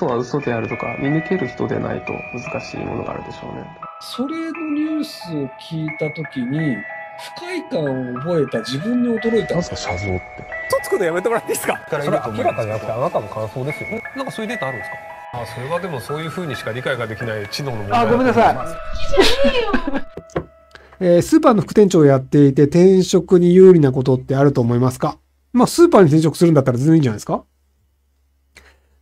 嘘は嘘であるとか見抜ける人でないと難しいものがあるでしょうね。それのニュースを聞いた時に不快感を覚えた自分に驚いたんすか写像って嘘つくのやめてもらっていいですかそれ明らかじゃなてあなたの感想ですよなんかそういうデータあるんですかあそれはでもそういうふうにしか理解ができない知能の問題あごめんなさい えー、スーパーの副店長をやっていて転職に有利なことってあると思いますかまあスーパーに転職するんだったら全然いいんじゃないですか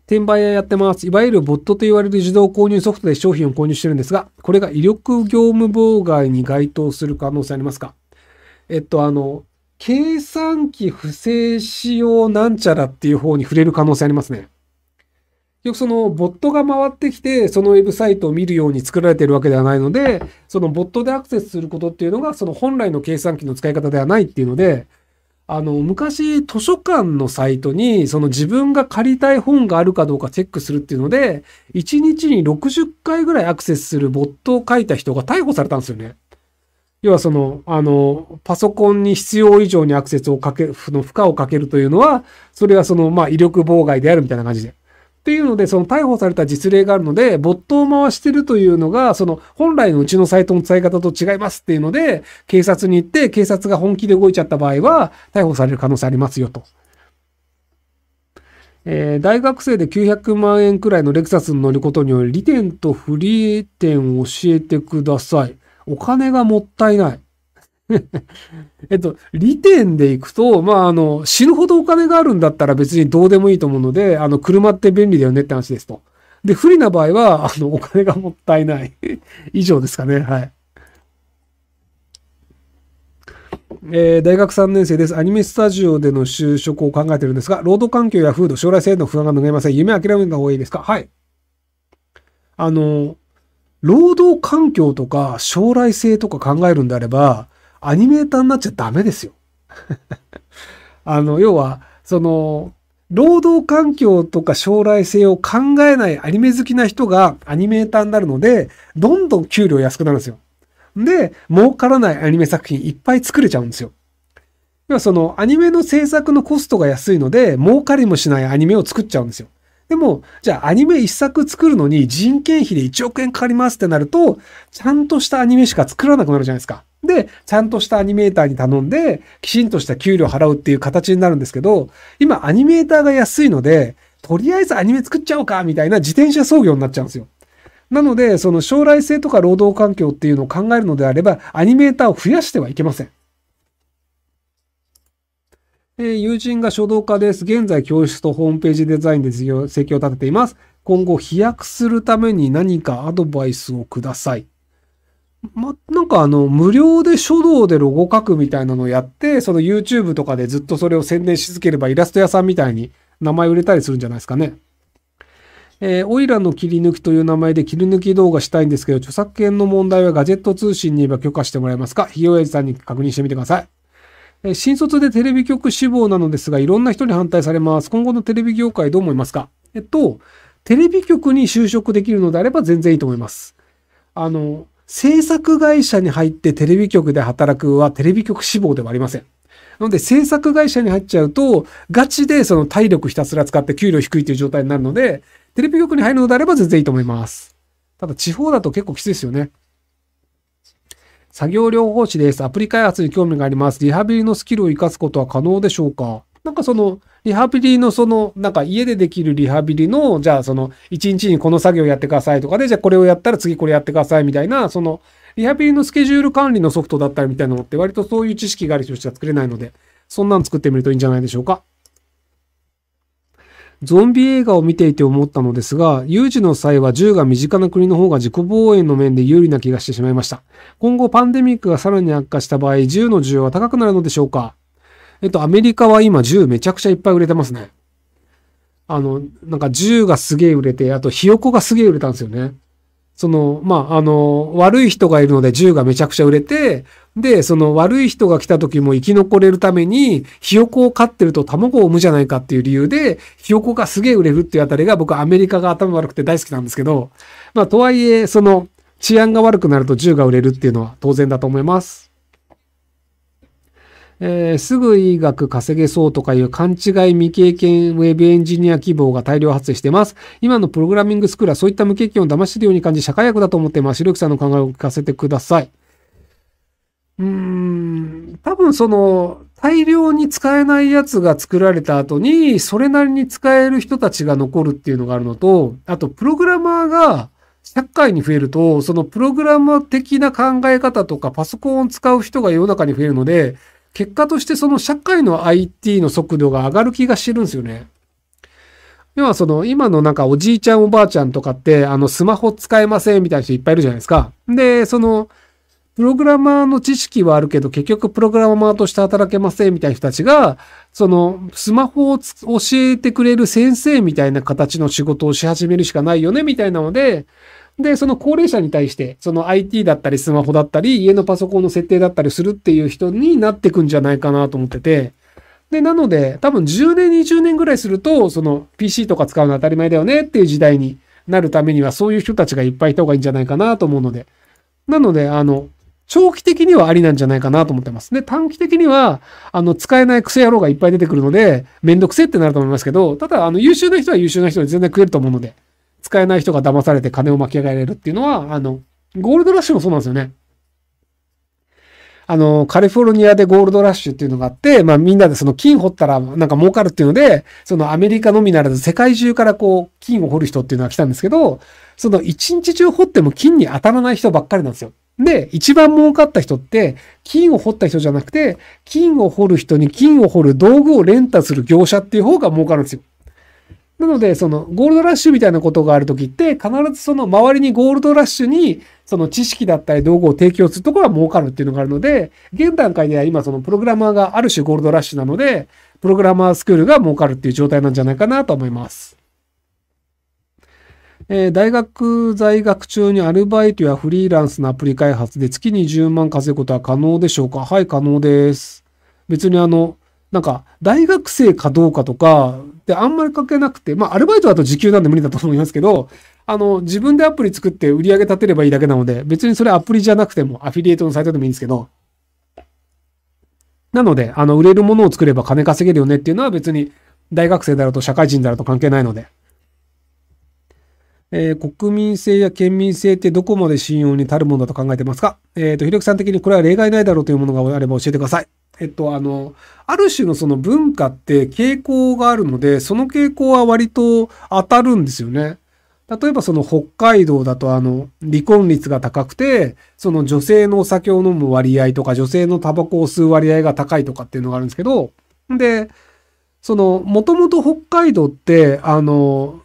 転売屋やってます。いわゆるボットと言われる自動購入ソフトで商品を購入してるんですが、これが威力業務妨害に該当する可能性ありますかえっと、あの、計算機不正使用なんちゃらっていう方に触れる可能性ありますね。よくそのボットが回ってきて、そのウェブサイトを見るように作られているわけではないので、そのボットでアクセスすることっていうのが、その本来の計算機の使い方ではないっていうので、あの、昔図書館のサイトに、その自分が借りたい本があるかどうかチェックするっていうので、1日に60回ぐらいアクセスするボットを書いた人が逮捕されたんですよね。要はその、あの、パソコンに必要以上にアクセスをかけ、の負荷をかけるというのは、それはその、まあ、威力妨害であるみたいな感じで。っていうので、その逮捕された実例があるので、ボットを回してるというのが、その本来のうちのサイトの使い方と違いますっていうので、警察に行って、警察が本気で動いちゃった場合は、逮捕される可能性ありますよと。えー、大学生で900万円くらいのレクサスに乗ることにより、利点と不利点を教えてください。お金がもったいない。えっと、利点でいくと、まあ、あの、死ぬほどお金があるんだったら別にどうでもいいと思うので、あの、車って便利だよねって話ですと。で、不利な場合は、あの、お金がもったいない以上ですかね。はい。えー、大学3年生です。アニメスタジオでの就職を考えてるんですが、労働環境や風土、将来性への不安が拭えません。夢諦めた方がいいですかはい。あの、労働環境とか将来性とか考えるんであれば、アニメーターになっちゃダメですよ。あの、要は、その、労働環境とか将来性を考えないアニメ好きな人がアニメーターになるので、どんどん給料安くなるんですよ。で、儲からないアニメ作品いっぱい作れちゃうんですよ。要はそのアニメの制作のコストが安いので、儲かりもしないアニメを作っちゃうんですよ。でも、じゃあアニメ1作作るのに人件費で1億円かかりますってなると、ちゃんとしたアニメしか作らなくなるじゃないですか。で、ちゃんとしたアニメーターに頼んで、きちんとした給料払うっていう形になるんですけど、今アニメーターが安いので、とりあえずアニメ作っちゃおうかみたいな自転車操業になっちゃうんですよ。なので、その将来性とか労働環境っていうのを考えるのであれば、アニメーターを増やしてはいけません。え友人が書道家です。現在教室とホームページデザインで事業、生求を立てています。今後飛躍するために何かアドバイスをください。ま、なんかあの、無料で書道でロゴ書くみたいなのをやって、その YouTube とかでずっとそれを宣伝し続ければイラスト屋さんみたいに名前売れたりするんじゃないですかね。えー、オイラの切り抜きという名前で切り抜き動画したいんですけど、著作権の問題はガジェット通信に言えば許可してもらえますかひよやじさんに確認してみてください。えー、新卒でテレビ局志望なのですが、いろんな人に反対されます。今後のテレビ業界どう思いますかえっと、テレビ局に就職できるのであれば全然いいと思います。あの、制作会社に入ってテレビ局で働くはテレビ局志望ではありません。なので制作会社に入っちゃうと、ガチでその体力ひたすら使って給料低いという状態になるので、テレビ局に入るのであれば全然いいと思います。ただ地方だと結構きついですよね。作業療法士です。アプリ開発に興味があります。リハビリのスキルを活かすことは可能でしょうかなんかその、リハビリのその、なんか家でできるリハビリの、じゃあその、1日にこの作業やってくださいとかで、じゃあこれをやったら次これやってくださいみたいな、その、リハビリのスケジュール管理のソフトだったりみたいなのって割とそういう知識がある人しか作れないので、そんなん作ってみるといいんじゃないでしょうか。ゾンビ映画を見ていて思ったのですが、有事の際は銃が身近な国の方が自己防衛の面で有利な気がしてしまいました。今後パンデミックがさらに悪化した場合、銃の需要は高くなるのでしょうかえっと、アメリカは今銃めちゃくちゃいっぱい売れてますね。あの、なんか銃がすげえ売れて、あとひよこがすげえ売れたんですよね。その、まあ、あの、悪い人がいるので銃がめちゃくちゃ売れて、で、その悪い人が来た時も生き残れるために、ひよこを飼ってると卵を産むじゃないかっていう理由で、ひよこがすげえ売れるっていうあたりが僕アメリカが頭悪くて大好きなんですけど、まあ、とはいえ、その、治安が悪くなると銃が売れるっていうのは当然だと思います。えー、すぐいい額稼げそうとかいう勘違い未経験ウェブエンジニア希望が大量発生してます。今のプログラミングスクールはそういった無経験を騙してるように感じ、社会役だと思ってます。白木さんの考えを聞かせてください。うーん、多分その、大量に使えないやつが作られた後に、それなりに使える人たちが残るっていうのがあるのと、あと、プログラマーが、社会に増えると、そのプログラマー的な考え方とかパソコンを使う人が世の中に増えるので、結果としてその社会の IT の速度が上がる気がしてるんですよね。要はその今のなんかおじいちゃんおばあちゃんとかってあのスマホ使えませんみたいな人いっぱいいるじゃないですか。で、そのプログラマーの知識はあるけど結局プログラマーとして働けませんみたいな人たちがそのスマホを教えてくれる先生みたいな形の仕事をし始めるしかないよねみたいなのでで、その高齢者に対して、その IT だったりスマホだったり、家のパソコンの設定だったりするっていう人になってくんじゃないかなと思ってて、で、なので、多分10年、20年ぐらいすると、その PC とか使うの当たり前だよねっていう時代になるためには、そういう人たちがいっぱいいた方がいいんじゃないかなと思うので、なので、あの、長期的にはありなんじゃないかなと思ってます。で、短期的には、あの、使えない癖野郎がいっぱい出てくるので、めんどくせってなると思いますけど、ただ、あの、優秀な人は優秀な人で全然食えると思うので、使えない人が騙されて金を巻き上げられるっていうのは、あの、ゴールドラッシュもそうなんですよね。あの、カリフォルニアでゴールドラッシュっていうのがあって、まあみんなでその金掘ったらなんか儲かるっていうので、そのアメリカのみならず世界中からこう金を掘る人っていうのは来たんですけど、その一日中掘っても金に当たらない人ばっかりなんですよ。で、一番儲かった人って、金を掘った人じゃなくて、金を掘る人に金を掘る道具をレンタする業者っていう方が儲かるんですよ。なので、そのゴールドラッシュみたいなことがあるときって、必ずその周りにゴールドラッシュに、その知識だったり道具を提供するところは儲かるっていうのがあるので、現段階では今そのプログラマーがある種ゴールドラッシュなので、プログラマースクールが儲かるっていう状態なんじゃないかなと思います。えー、大学在学中にアルバイトやフリーランスのアプリ開発で月に10万稼ぐことは可能でしょうかはい、可能です。別にあの、なんか、大学生かどうかとか、で、あんまり関係なくて、まあ、アルバイトだと時給なんで無理だと思いますけど、あの、自分でアプリ作って売り上げ立てればいいだけなので、別にそれアプリじゃなくても、アフィリエイトのサイトでもいいんですけど、なので、あの、売れるものを作れば金稼げるよねっていうのは別に、大学生だろうと社会人だろうと関係ないので。えー、国民性や県民性ってどこまで信用に足るものだと考えてますかえっ、ー、と、ひろきさん的にこれは例外ないだろうというものがあれば教えてください。えっと、あの、ある種のその文化って傾向があるので、その傾向は割と当たるんですよね。例えばその北海道だとあの、離婚率が高くて、その女性のお酒を飲む割合とか、女性のタバコを吸う割合が高いとかっていうのがあるんですけど、で、その、もともと北海道って、あの、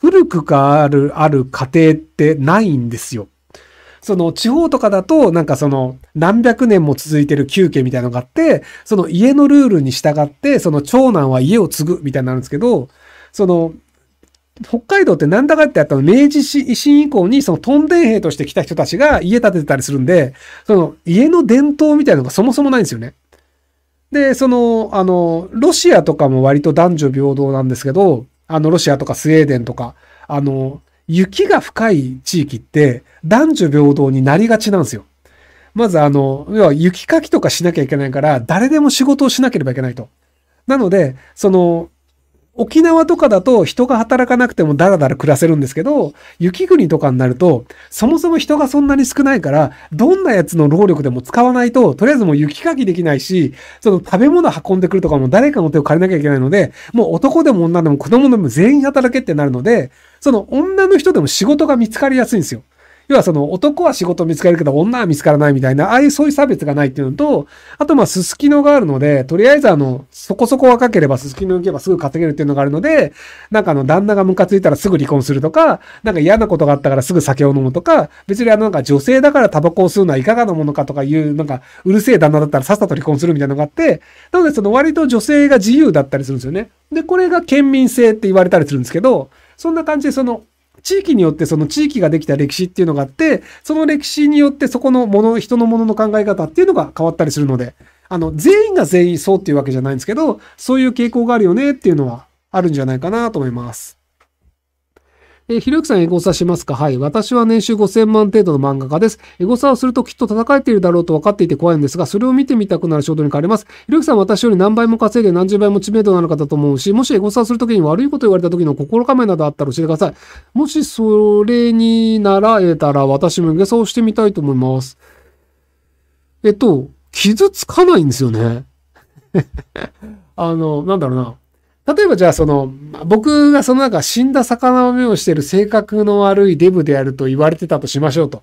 古くからある、ある家庭ってないんですよ。その地方とかだと、なんかその何百年も続いてる旧家みたいなのがあって、その家のルールに従って、その長男は家を継ぐみたいになるんですけど、その、北海道ってなんだかってやったの明治維新以降にそのトンデン兵として来た人たちが家建ててたりするんで、その家の伝統みたいなのがそもそもないんですよね。で、その、あの、ロシアとかも割と男女平等なんですけど、あの、ロシアとかスウェーデンとか、あの、雪が深い地域って男女平等になりがちなんですよ。まずあの、要は雪かきとかしなきゃいけないから、誰でも仕事をしなければいけないと。なので、その、沖縄とかだと人が働かなくてもダラダラ暮らせるんですけど、雪国とかになると、そもそも人がそんなに少ないから、どんなやつの労力でも使わないと、とりあえずもう雪かきできないし、その食べ物運んでくるとかも誰かの手を借りなきゃいけないので、もう男でも女でも子供でも全員働けってなるので、その女の人でも仕事が見つかりやすいんですよ。要はその男は仕事見つかるけど女は見つからないみたいな、ああいうそういう差別がないっていうのと、あとまあすすきのがあるので、とりあえずあの、そこそこ若ければすすきの行けばすぐ稼げるっていうのがあるので、なんかあの、旦那がムカついたらすぐ離婚するとか、なんか嫌なことがあったからすぐ酒を飲むとか、別にあのなんか女性だからタバコを吸うのはいかがなものかとかいう、なんかうるせえ旦那だったらさっさと離婚するみたいなのがあって、なのでその割と女性が自由だったりするんですよね。で、これが県民性って言われたりするんですけど、そんな感じでその、地域によってその地域ができた歴史っていうのがあって、その歴史によってそこのもの、人のものの考え方っていうのが変わったりするので、あの、全員が全員そうっていうわけじゃないんですけど、そういう傾向があるよねっていうのはあるんじゃないかなと思います。えー、ひろゆきさんエゴサしますかはい。私は年収5000万程度の漫画家です。エゴサをするときっと叩かれているだろうと分かっていて怖いんですが、それを見てみたくなる衝動に変わります。ひろゆきさんは私より何倍も稼いで何十倍も知名度なのかだと思うし、もしエゴサをするときに悪いこと言われたときの心構えなどあったら教えてください。もしそれにならえたら、私もエゴサをしてみたいと思います。えっと、傷つかないんですよね。あの、なんだろうな。例えばじゃあその、僕がその中死んだ魚の目をしてる性格の悪いデブであると言われてたとしましょうと。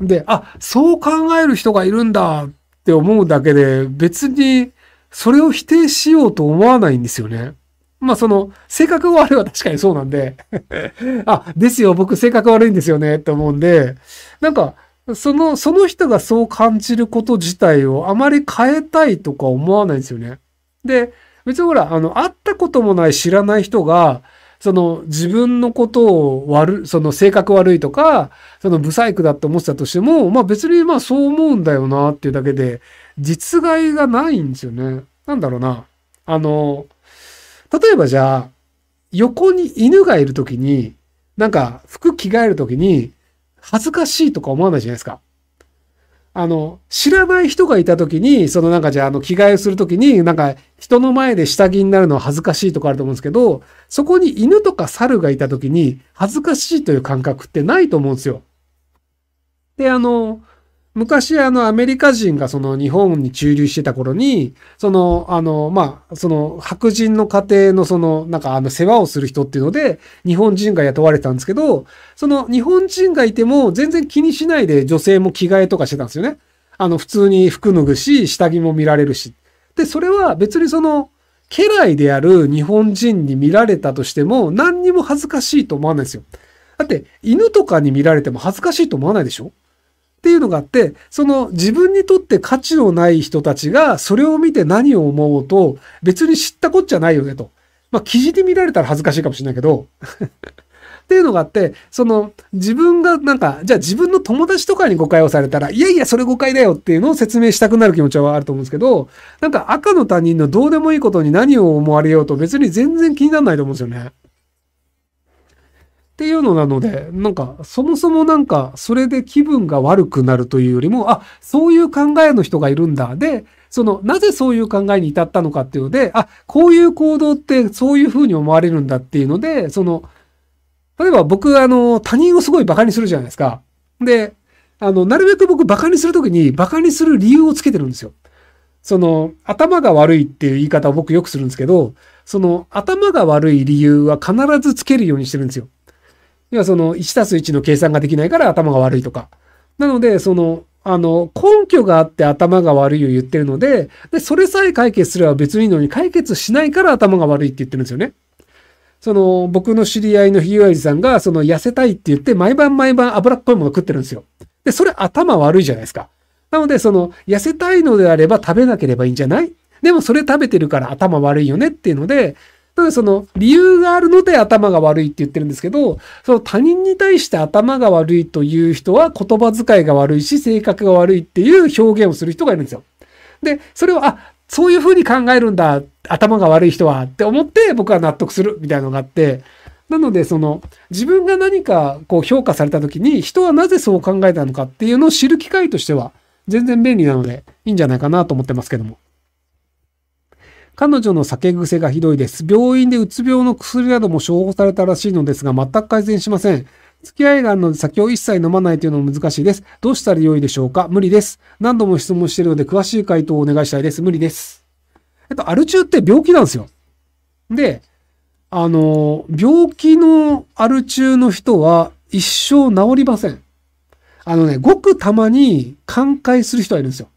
で、あ、そう考える人がいるんだって思うだけで、別にそれを否定しようと思わないんですよね。まあその、性格悪いは確かにそうなんで あ、ですよ、僕性格悪いんですよねって思うんで、なんか、その、その人がそう感じること自体をあまり変えたいとか思わないんですよね。で、別にほら、あの、会ったこともない知らない人が、その自分のことを悪、その性格悪いとか、その不細工だと思ってたとしても、まあ別にまあそう思うんだよなっていうだけで、実害がないんですよね。なんだろうな。あの、例えばじゃあ、横に犬がいるときに、なんか服着替えるときに、恥ずかしいとか思わないじゃないですか。あの、知らない人がいた時に、そのなんかじゃあ、あの、着替えをする時に、なんか、人の前で下着になるのは恥ずかしいとかあると思うんですけど、そこに犬とか猿がいた時に、恥ずかしいという感覚ってないと思うんですよ。で、あの、昔あのアメリカ人がその日本に駐留してた頃に、そのあのまあ、その白人の家庭のそのなんかあの世話をする人っていうので、日本人が雇われたんですけど、その日本人がいても全然気にしないで女性も着替えとかしてたんですよね。あの普通に服脱ぐし、下着も見られるし。で、それは別にその家来である日本人に見られたとしても何にも恥ずかしいと思わないですよ。だって犬とかに見られても恥ずかしいと思わないでしょっていうのがあって、その自分にとって価値のない人たちがそれを見て何を思おうと、別に知ったこっちゃないよねと。まあ、記事で見られたら恥ずかしいかもしれないけど っていうのがあって、その自分がなんか、じゃあ自分の友達とかに誤解をされたら、いやいや、それ誤解だよっていうのを説明したくなる気持ちはあると思うんですけど、なんか赤の他人のどうでもいいことに何を思われようと別に全然気にならないと思うんですよね。っていうのなので、なんか、そもそもなんか、それで気分が悪くなるというよりも、あ、そういう考えの人がいるんだ。で、その、なぜそういう考えに至ったのかっていうので、あ、こういう行動ってそういうふうに思われるんだっていうので、その、例えば僕、あの、他人をすごい馬鹿にするじゃないですか。で、あの、なるべく僕馬鹿にするときに、馬鹿にする理由をつけてるんですよ。その、頭が悪いっていう言い方を僕よくするんですけど、その、頭が悪い理由は必ずつけるようにしてるんですよ。要はその1たす1の計算ができないから頭が悪いとか。なので、その、あの、根拠があって頭が悪いを言ってるので、で、それさえ解決すれば別にいいのに解決しないから頭が悪いって言ってるんですよね。その、僕の知り合いのひぎわりさんが、その、痩せたいって言って、毎晩毎晩脂っこいもの食ってるんですよ。で、それ頭悪いじゃないですか。なので、その、痩せたいのであれば食べなければいいんじゃないでもそれ食べてるから頭悪いよねっていうので、なのでその理由があるので頭が悪いって言ってるんですけど、その他人に対して頭が悪いという人は言葉遣いが悪いし性格が悪いっていう表現をする人がいるんですよ。で、それを、あ、そういうふうに考えるんだ、頭が悪い人はって思って僕は納得するみたいなのがあって、なので、その、自分が何かこう評価された時に、人はなぜそう考えたのかっていうのを知る機会としては、全然便利なので、いいんじゃないかなと思ってますけども。彼女の酒癖がひどいです。病院でうつ病の薬なども処方されたらしいのですが、全く改善しません。付き合いがあるので酒を一切飲まないというのも難しいです。どうしたらよいでしょうか無理です。何度も質問しているので詳しい回答をお願いしたいです。無理です。えっと、アル中って病気なんですよ。で、あの、病気のアル中の人は一生治りません。あのね、ごくたまに寛解する人はいるんですよ。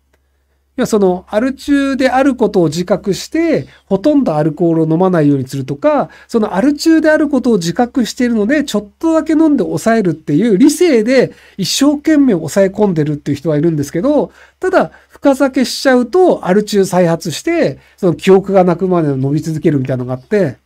要はその、アル中であることを自覚して、ほとんどアルコールを飲まないようにするとか、そのアル中であることを自覚しているので、ちょっとだけ飲んで抑えるっていう理性で一生懸命抑え込んでるっていう人はいるんですけど、ただ、深酒しちゃうと、アル中再発して、その記憶がなくまで飲み続けるみたいなのがあって、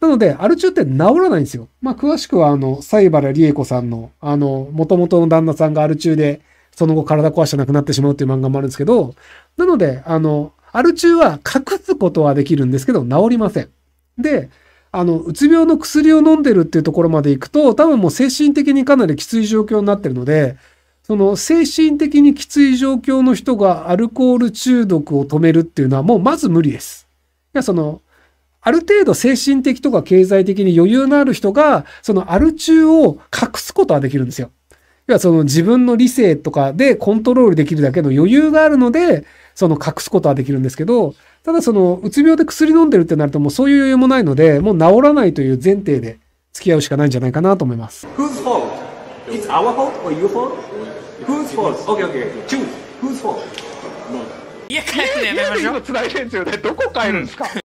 なので、アル中って治らないんですよ。まあ、詳しくは、あの、西原理恵子さんの、あの、元々の旦那さんがアル中で、その後体壊して亡くなってしまうっていう漫画もあるんですけど、なので、あの、アル中は隠すことはできるんですけど、治りません。で、あの、うつ病の薬を飲んでるっていうところまで行くと、多分もう精神的にかなりきつい状況になってるので、その精神的にきつい状況の人がアルコール中毒を止めるっていうのはもうまず無理です。いや、その、ある程度精神的とか経済的に余裕のある人が、そのアル中を隠すことはできるんですよ。要はその自分の理性とかでコントロールできるだけの余裕があるので、その隠すことはできるんですけど、ただその、うつ病で薬飲んでるってなるともうそういう余裕もないので、もう治らないという前提で付き合うしかないんじゃないかなと思います。Whose fault? It's our fault or your fault? Whose fault? Okay, okay, okay. Choose. Whose fault? いや、帰ってやめましょう。家いでですよね。どこ帰るんですか、うん